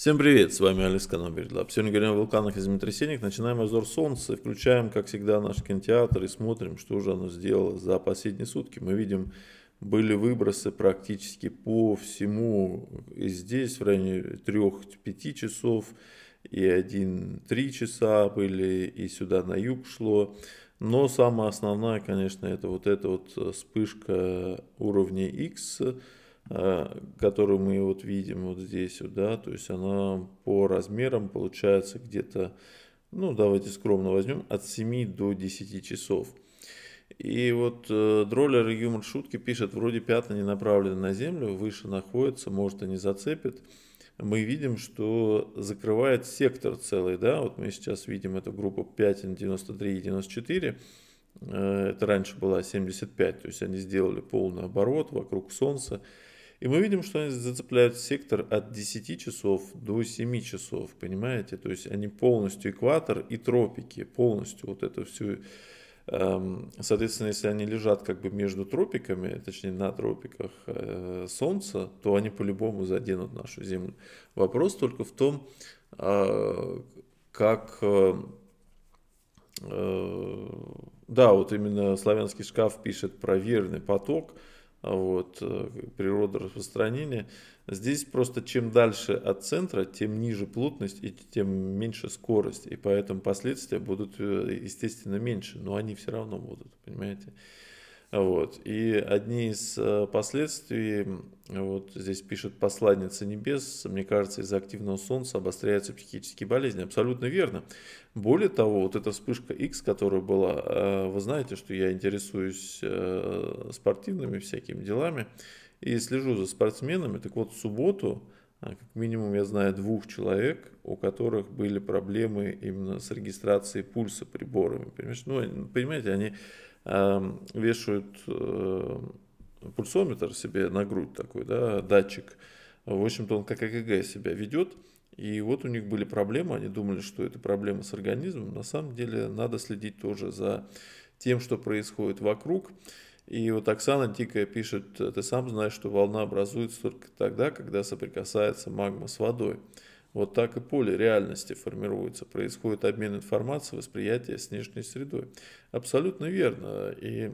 Всем привет, с вами Алекс Канобердлаб. Сегодня говорим о вулканах и землетрясениях. Начинаем обзор солнца, включаем, как всегда, наш кинотеатр и смотрим, что же оно сделало за последние сутки. Мы видим, были выбросы практически по всему. И здесь в районе 3-5 часов, и 1-3 часа были, и сюда на юг шло. Но самое основное, конечно, это вот эта вот э, вспышка уровня X – Э, которую мы вот видим вот здесь, вот, да, то есть она по размерам получается где-то, ну, давайте скромно возьмем, от 7 до 10 часов. И вот э, дроллер и юмор шутки пишет, вроде пятна не направлены на землю, выше находится, может и не зацепит. Мы видим, что закрывает сектор целый, да, вот мы сейчас видим эту группу пятен 93 и 94, э, это раньше была 75, то есть они сделали полный оборот вокруг Солнца, и мы видим, что они зацепляют сектор от 10 часов до 7 часов, понимаете? То есть они полностью экватор и тропики, полностью вот это все. Эм, соответственно, если они лежат как бы между тропиками, точнее на тропиках э, Солнца, то они по-любому заденут нашу Землю. Вопрос только в том, а, как... Э, э, да, вот именно славянский шкаф пишет про верный поток – вот, э, природа распространения. Здесь просто чем дальше от центра, тем ниже плотность и тем меньше скорость. И поэтому последствия будут, э, естественно, меньше, но они все равно будут, понимаете? Вот. И одни из э, последствий, вот здесь пишет посланница небес, мне кажется, из-за активного солнца обостряются психические болезни. Абсолютно верно. Более того, вот эта вспышка X, которая была, э, вы знаете, что я интересуюсь э, спортивными всякими делами и слежу за спортсменами. Так вот, в субботу, как минимум, я знаю двух человек, у которых были проблемы именно с регистрацией пульса приборами. Понимаешь? Ну, понимаете, они Эм, вешают э, пульсометр себе на грудь такой, да, датчик. В общем-то, он как ЭКГ себя ведет. И вот у них были проблемы, они думали, что это проблема с организмом. На самом деле надо следить тоже за тем, что происходит вокруг. И вот Оксана Дикая пишет, ты сам знаешь, что волна образуется только тогда, когда соприкасается магма с водой. Вот так и поле реальности формируется, происходит обмен информацией, восприятие с внешней средой. Абсолютно верно. И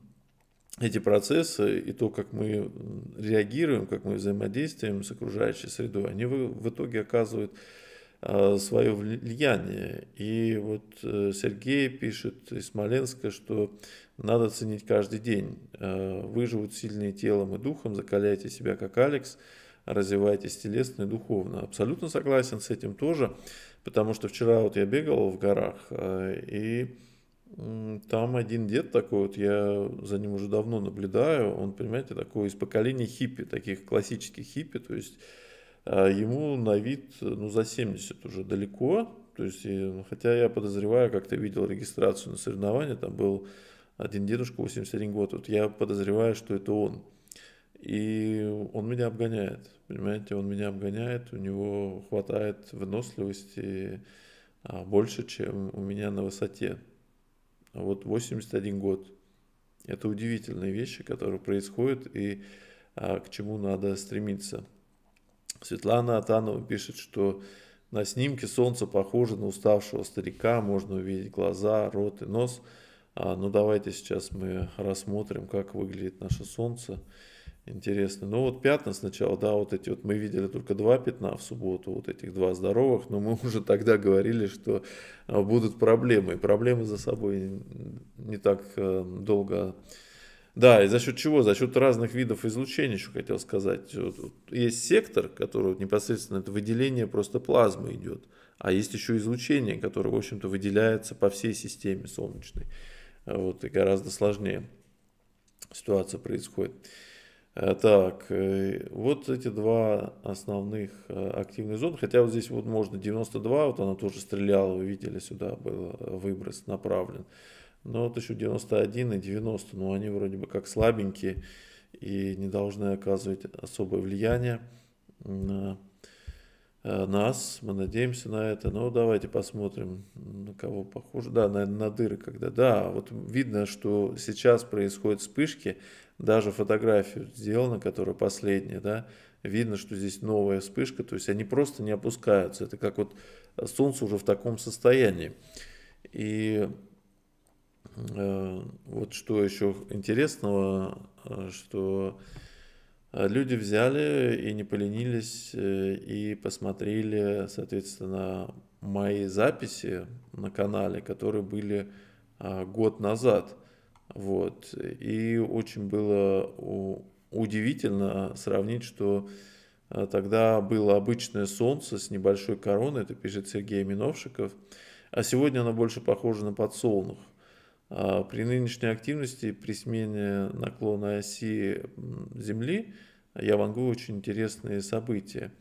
эти процессы и то, как мы реагируем, как мы взаимодействуем с окружающей средой, они в итоге оказывают а, свое влияние. И вот э, Сергей пишет из Смоленска, что надо ценить каждый день. А, Выживут сильные телом и духом, закаляйте себя как Алекс – развиваетесь телесно и духовно. Абсолютно согласен с этим тоже, потому что вчера вот я бегал в горах, э, и там один дед такой, вот я за ним уже давно наблюдаю, он, понимаете, такой из поколения хиппи, таких классических хиппи, то есть э, ему на вид, ну, за 70 уже далеко, то есть, ну, хотя я подозреваю, как ты видел регистрацию на соревнования, там был один дедушка, 81 год, вот я подозреваю, что это он. И он меня обгоняет, понимаете, он меня обгоняет, у него хватает выносливости а, больше, чем у меня на высоте. А вот 81 год. Это удивительные вещи, которые происходят и а, к чему надо стремиться. Светлана Атанова пишет, что на снимке солнце похоже на уставшего старика, можно увидеть глаза, рот и нос. А, ну давайте сейчас мы рассмотрим, как выглядит наше солнце. Интересно. Ну вот пятна сначала, да, вот эти вот мы видели только два пятна в субботу, вот этих два здоровых, но мы уже тогда говорили, что а, будут проблемы. И проблемы за собой не так э, долго. Да, и за счет чего? За счет разных видов излучения, еще хотел сказать. Вот есть сектор, который непосредственно это выделение просто плазмы идет, а есть еще излучение, которое, в общем-то, выделяется по всей системе солнечной. Вот, и гораздо сложнее ситуация происходит. Э, так, э, вот эти два основных э, активных зон, хотя вот здесь вот можно 92, вот она тоже стреляла, вы видели, сюда был выброс направлен. Но вот еще 91 и 90, но ну, они вроде бы как слабенькие и не должны оказывать особое влияние на Э, нас, мы надеемся на это. Ну, давайте посмотрим, на кого похоже. Да, на, на дыры когда. Да, вот видно, что сейчас происходят вспышки, даже фотографию сделана, которая последняя, да, видно, что здесь новая вспышка, то есть они просто не опускаются. Это как вот солнце уже в таком состоянии. И э, вот что еще интересного, э, что а люди взяли и не поленились э, и посмотрели, соответственно, мои записи на канале, которые были а, год назад. Вот. И очень было удивительно сравнить, что а, тогда было обычное солнце с небольшой короной, это пишет Сергей Миновшиков, а сегодня оно больше похоже на подсолнух. А, при нынешней активности, при смене наклона оси Земли, я вангую очень интересные события,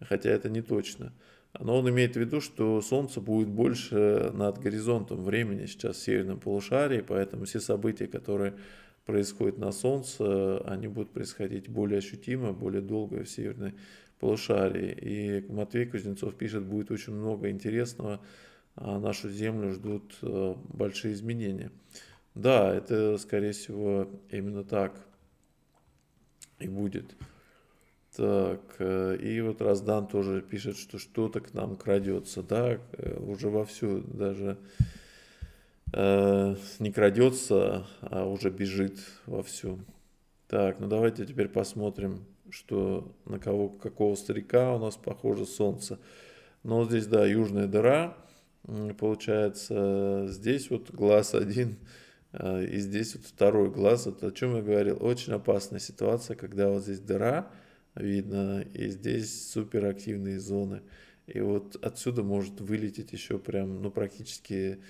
хотя это не точно. Но он имеет в виду, что Солнце будет больше над горизонтом времени сейчас в северном полушарии, поэтому все события, которые происходят на Солнце, они будут происходить более ощутимо, более долго в северной полушарии. И Матвей Кузнецов пишет, будет очень много интересного а нашу Землю ждут э, большие изменения. Да, это, скорее всего, именно так и будет. Так, э, и вот Раздан тоже пишет, что что-то к нам крадется, да, э, уже вовсю, даже э, не крадется, а уже бежит вовсю. Так, ну давайте теперь посмотрим, что на кого, какого старика у нас похоже солнце. Но здесь, да, южная дыра – получается, здесь вот глаз один, а, и здесь вот второй глаз. Вот о чем я говорил, очень опасная ситуация, когда вот здесь дыра видно, и здесь суперактивные зоны. И вот отсюда может вылететь еще прям, ну, практически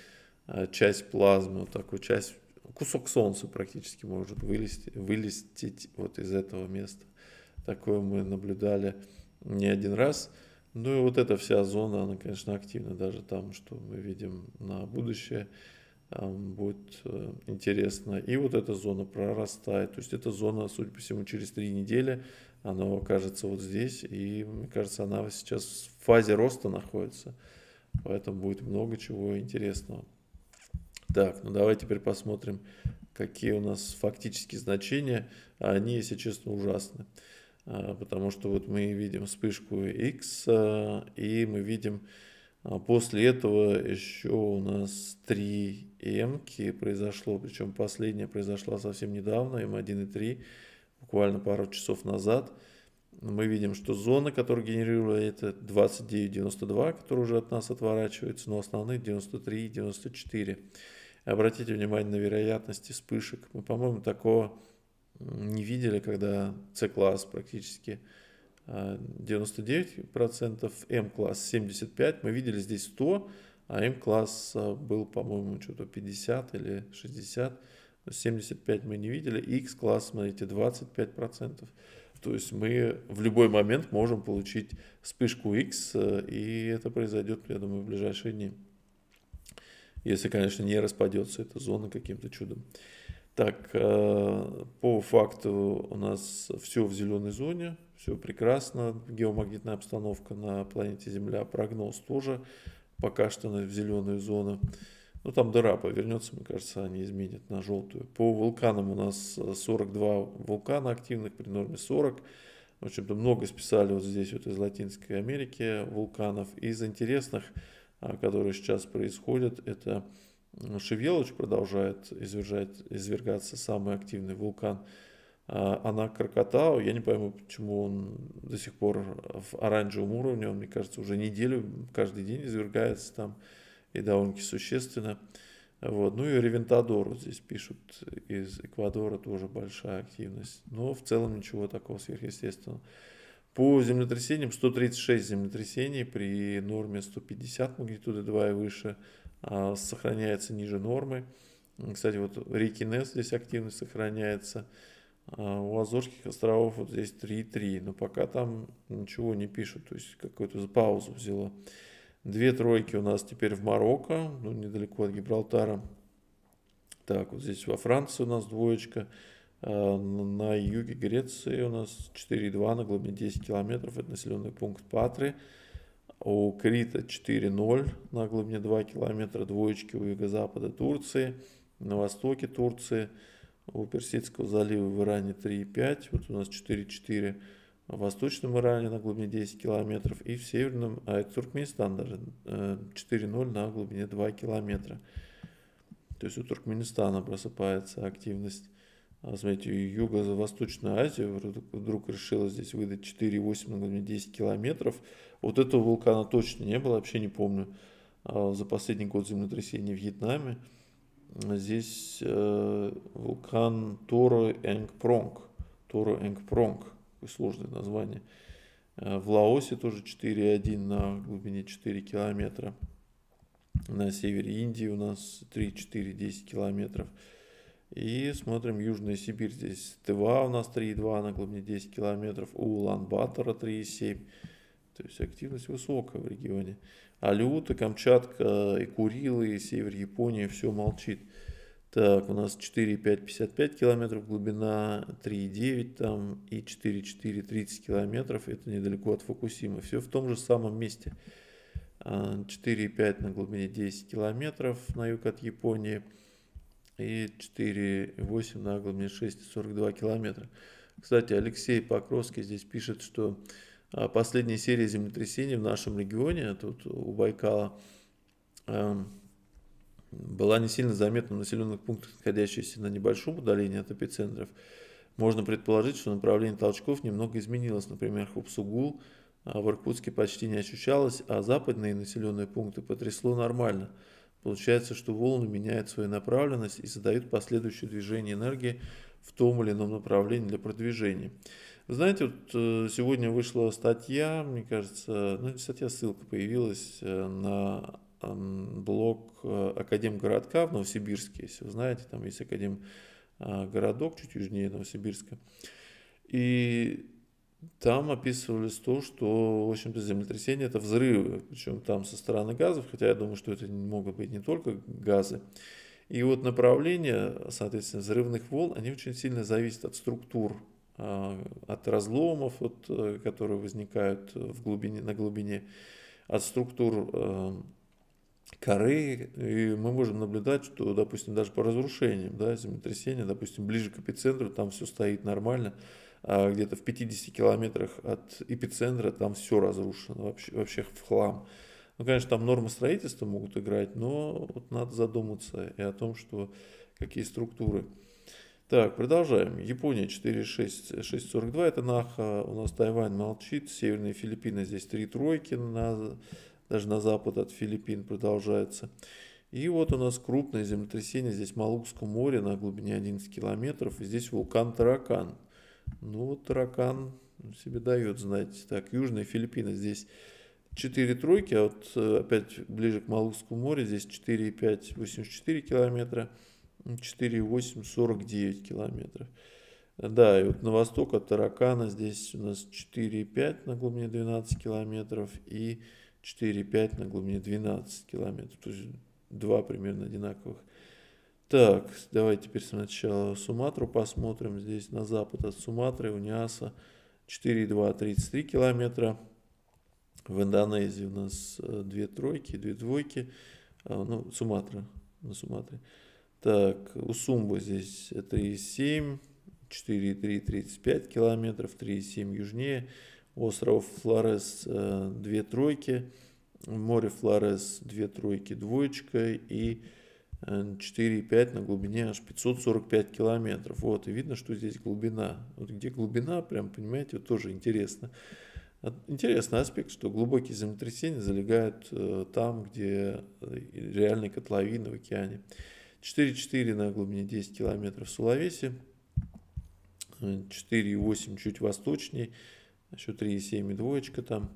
а, часть плазмы, вот такую часть, кусок солнца практически может вылезть, вылезти вот из этого места. Такое мы наблюдали не один раз. Ну и вот эта вся зона, она, конечно, активна. Даже там, что мы видим на будущее, будет э, интересно. И вот эта зона прорастает. То есть эта зона, судя по всему, через три недели, она окажется вот здесь. И, мне кажется, она сейчас в фазе роста находится. Поэтому будет много чего интересного. Так, ну давай теперь посмотрим, какие у нас фактические значения. Они, если честно, ужасны. А, потому что вот мы видим вспышку X, а, и мы видим а, после этого еще у нас 3 М произошло, причем последняя произошла совсем недавно, M эм 1 и 3, буквально пару часов назад. Мы видим, что зона, которая генерировала это 29.92, которая уже от нас отворачивается, но основные 93 и 94. Обратите внимание на вероятности вспышек. Мы, по-моему, такого не видели, когда c класс практически 99%, m класс 75%, мы видели здесь 100%, а m класс а, был, по-моему, что-то 50 или 60, 75 мы не видели, X-класс, смотрите, 25%. То есть мы в любой момент можем получить вспышку X, э, и это произойдет, я думаю, в ближайшие дни. Если, конечно, не распадется эта зона каким-то чудом. Так, э, по факту у нас все в зеленой зоне, все прекрасно, геомагнитная обстановка на планете Земля, прогноз тоже пока что в зеленую зону. Ну, там дыра повернется, мне кажется, они изменят на желтую. По вулканам у нас 42 вулкана активных при норме 40. В общем-то, много списали вот здесь вот из Латинской Америки вулканов. Из интересных, э, которые сейчас происходят, это ну, Шевелович продолжает извержать, извергаться, самый активный вулкан а, она Кракатау. Я не пойму, почему он до сих пор в оранжевом уровне. Он, мне кажется, уже неделю, каждый день извергается там. И довольно-таки существенно. Вот. Ну и Ревентадор вот здесь пишут из Эквадора тоже большая активность. Но в целом ничего такого сверхъестественного. По землетрясениям 136 землетрясений при норме 150 магнитуды 2 и выше – а, сохраняется ниже нормы. Кстати, вот реки здесь активность сохраняется. А, у Азорских островов вот здесь 3,3, но пока там ничего не пишут, то есть какую-то паузу взяла. Две тройки у нас теперь в Марокко, ну, недалеко от Гибралтара. Так, вот здесь во Франции у нас двоечка. А, на юге Греции у нас 4,2 на глубине 10 километров. Это населенный пункт Патры у Крита 4,0 на глубине 2 километра, двоечки у юго-запада Турции, на востоке Турции, у Персидского залива в Иране 3,5, вот у нас 4,4 в Восточном Иране на глубине 10 километров и в Северном, а это Туркменистан даже, 4 э, на глубине 2 километра. То есть у Туркменистана просыпается активность смотрите, а, Юго-Восточная Азия вдруг решила здесь выдать 4,8, 10 ну, километров. Вот этого вулкана точно не было, вообще не помню. А, за последний год землетрясений в Вьетнаме. Здесь э, вулкан Торо Энг Пронг. Торо Энг Пронг, сложное название. Э, в Лаосе тоже 4,1 на глубине 4 километра. На севере Индии у нас 3-4-10 километров. И смотрим Южная Сибирь. Здесь Тыва у нас 3,2 на глубине 10 километров. У Улан-Батора 3,7. То есть активность высокая в регионе. Алюта, Камчатка э, и Курилы, и север Японии, все молчит. Так, у нас 4,5-55 километров глубина, 3,9 там и 4,4-30 километров. Это недалеко от Фукусимы. Все в том же самом месте. 4,5 а, на глубине 10 километров на юг от Японии и 4,8 на Агломне 6,42 километра. Кстати, Алексей Покровский здесь пишет, что а, последняя серия землетрясений в нашем регионе, тут у Байкала, эм, была не сильно заметна в населенных пунктах, находящихся на небольшом удалении от эпицентров. Можно предположить, что направление толчков немного изменилось. Например, Хупсугул а, в Иркутске почти не ощущалось, а западные населенные пункты потрясло нормально – Получается, что волны меняют свою направленность и задают последующее движение энергии в том или ином направлении для продвижения. Вы знаете, вот э, сегодня вышла статья, мне кажется, ну не статья, а ссылка появилась э, на эм, блог э, Академгородка в Новосибирске. Если вы знаете, там есть Академгородок чуть южнее Новосибирска. И там описывались то, что, в общем-то, землетрясения это взрывы, причем там со стороны газов, хотя я думаю, что это могут быть не только газы. И вот направление, соответственно, взрывных волн, они очень сильно зависят от структур, а, от разломов, от, э, которые возникают в глубине, на глубине, от структур э, коры, и мы можем наблюдать, что, допустим, даже по разрушениям, да, землетрясения, допустим, ближе к эпицентру, там все стоит нормально, а, где-то в 50 километрах от эпицентра, там все разрушено, вообще, вообще в хлам. Ну, конечно, там нормы строительства могут играть, но вот надо задуматься и о том, что какие структуры. Так, продолжаем. Япония 4,642, это Наха, у нас Тайвань молчит, Северные Филиппины, здесь три тройки, на, даже на запад от Филиппин продолжается. И вот у нас крупное землетрясение, здесь Малукское море на глубине 11 километров, и здесь вулкан Таракан – ну, вот таракан себе дает знать. Так, Южные Филиппины здесь 4 тройки, а вот э, опять ближе к Малузскому морю здесь 4,5, 84 километра, 4,8, 49 километров. Да, и вот на восток от Таракана здесь у нас 4,5 на глубине 12 километров и 4,5 на глубине 12 километров. То есть два примерно одинаковых так, давай теперь сначала Суматру посмотрим. Здесь на запад от Суматры, Униаса 4,2-33 километра. В Индонезии у нас э, две тройки, две двойки. А, ну, Суматра, на Суматре. Так, у Сумбы здесь 3,7, 4,3-35 километров, 3,7 южнее. Остров Флорес э, две тройки, море Флорес две тройки, двоечка и 4,5 на глубине аж 545 километров. Вот, и видно, что здесь глубина. Вот где глубина, прям, понимаете, вот тоже интересно. Интересный аспект, что глубокие землетрясения залегают э, там, где э, реальные котловины в океане. 4,4 на глубине 10 километров в Сулавесе, э, 4,8 чуть восточнее еще 3,7 и двоечка там.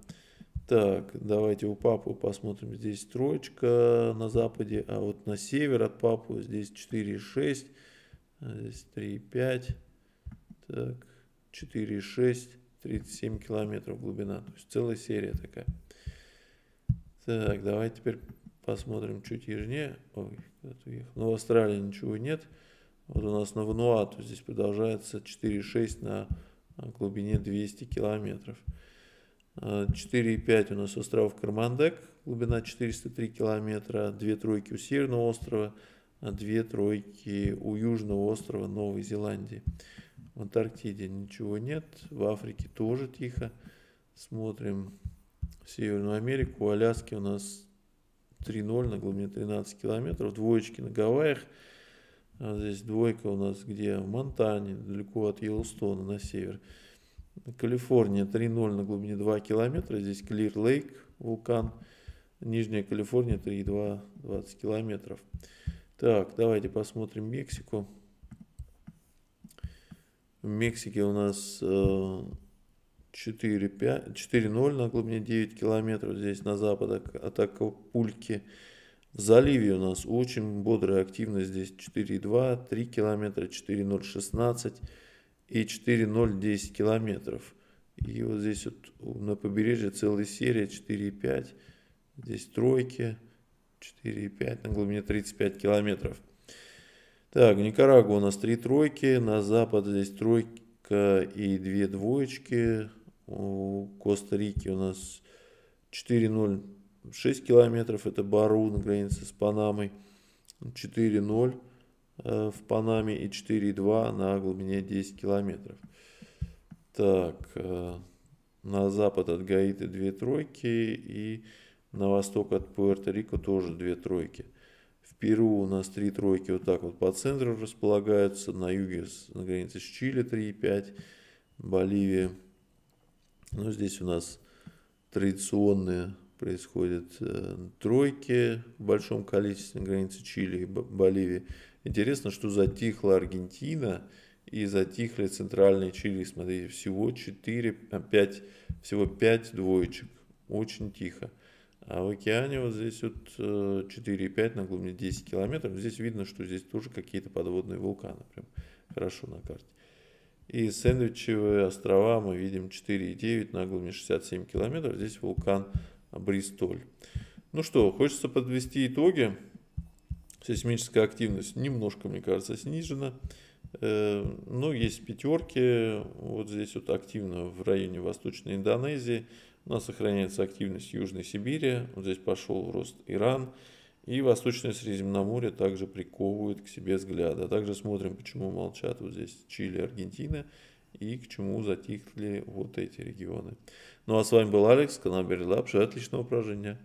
Так, давайте у папы посмотрим. Здесь троечка на западе, а вот на север от папы здесь 4,6, а здесь 3,5, так, 4,6, 37 километров глубина. То есть целая серия такая. Так, давайте теперь посмотрим чуть ежнее, Ой, куда-то уехал. Ну, в Австралии ничего нет. Вот у нас на Вануату здесь продолжается 4,6 на глубине 200 километров. 4,5 э, у нас остров Кармандек, глубина 403 километра, две тройки у Северного острова, а две тройки у Южного острова Новой Зеландии. В Антарктиде ничего нет, в Африке тоже тихо. Смотрим в Северную Америку, у Аляски у нас 3,0 на глубине 13 километров, двоечки на Гавайях. А здесь двойка у нас где? В Монтане, далеко от Йеллстона на север. Калифорния 3.0 на глубине 2 километра. Здесь Clear Lake вулкан. Нижняя Калифорния 3.2 20 километров. Так, давайте посмотрим Мексику. В Мексике у нас 4.0 э, на глубине 9 километров. Здесь на запад от Акапульки. В заливе у нас очень бодрая активность. Здесь 4.2, 3 километра, 4.0, 16 и 4,0 10 километров. И вот здесь вот на побережье целая серия 4,5. Здесь тройки 4,5 на глубине 35 километров. Так, Никарагуа у нас три тройки, на запад здесь тройка и две двоечки. У Коста-Рики у нас 4,06 километров, это Бару на границе с Панамой. 4,0 Э, в Панаме и 4,2 на глубине 10 километров. Так, э, на запад от Гаиты две тройки и на восток от Пуэрто-Рико тоже две тройки. В Перу у нас три тройки вот так вот по центру располагаются, на юге на границе с Чили 3,5, Боливия. Ну, здесь у нас традиционные происходят э, тройки в большом количестве на границе Чили и Боливии. Интересно, что затихла Аргентина и затихли центральные Чили. Смотрите, всего 4, 5, а, всего 5 двоечек. Очень тихо. А в океане вот здесь вот 4,5 э, на глубине 10 километров. Здесь видно, что здесь тоже какие-то подводные вулканы. Прям хорошо на карте. И Сэндвичевые острова мы видим 4,9 на глубине 67 километров. Здесь вулкан Бристоль. Ну что, хочется подвести итоги сейсмическая активность немножко, мне кажется, снижена. Э, но есть пятерки, вот здесь вот активно в районе Восточной Индонезии. У нас сохраняется активность Южной Сибири, вот здесь пошел рост Иран. И Восточное Средиземноморье также приковывает к себе взгляд. А также смотрим, почему молчат вот здесь Чили, Аргентина и к чему затихли вот эти регионы. Ну а с вами был Алекс, канал Берлапши. Отличного упражнения.